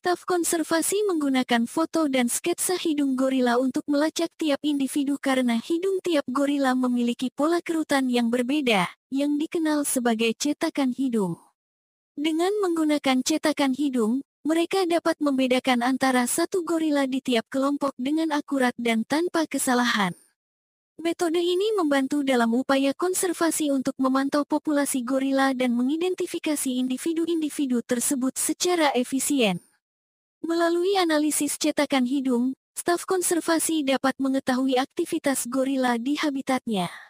Staf konservasi menggunakan foto dan sketsa hidung gorila untuk melacak tiap individu karena hidung tiap gorila memiliki pola kerutan yang berbeda, yang dikenal sebagai cetakan hidung. Dengan menggunakan cetakan hidung, mereka dapat membedakan antara satu gorila di tiap kelompok dengan akurat dan tanpa kesalahan. Metode ini membantu dalam upaya konservasi untuk memantau populasi gorila dan mengidentifikasi individu-individu tersebut secara efisien. Melalui analisis cetakan hidung, staf konservasi dapat mengetahui aktivitas gorila di habitatnya.